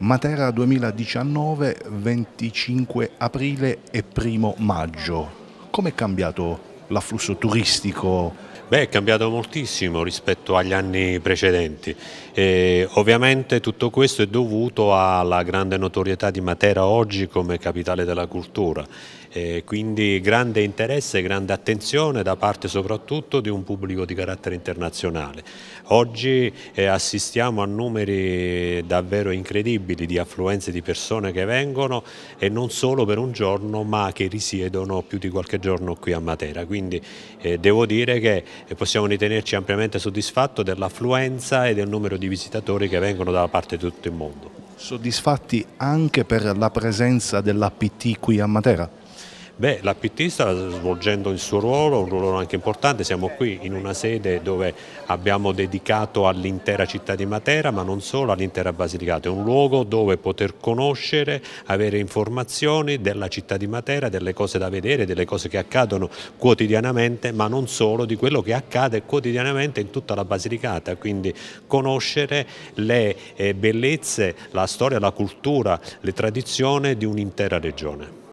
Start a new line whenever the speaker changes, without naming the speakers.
Matera 2019, 25 aprile e 1 maggio. Com'è cambiato l'afflusso turistico
Beh, è cambiato moltissimo rispetto agli anni precedenti. E ovviamente tutto questo è dovuto alla grande notorietà di Matera oggi come capitale della cultura. E quindi grande interesse e grande attenzione da parte soprattutto di un pubblico di carattere internazionale. Oggi eh, assistiamo a numeri davvero incredibili di affluenze di persone che vengono e non solo per un giorno ma che risiedono più di qualche giorno qui a Matera. Quindi eh, devo dire che e possiamo ritenerci ampiamente soddisfatto dell'affluenza e del numero di visitatori che vengono dalla parte di tutto il mondo.
Soddisfatti anche per la presenza dell'APT qui a Matera?
Beh, la PT sta svolgendo il suo ruolo, un ruolo anche importante, siamo qui in una sede dove abbiamo dedicato all'intera città di Matera, ma non solo all'intera Basilicata, è un luogo dove poter conoscere, avere informazioni della città di Matera, delle cose da vedere, delle cose che accadono quotidianamente, ma non solo, di quello che accade quotidianamente in tutta la Basilicata, quindi conoscere le eh, bellezze, la storia, la cultura, le tradizioni di un'intera regione.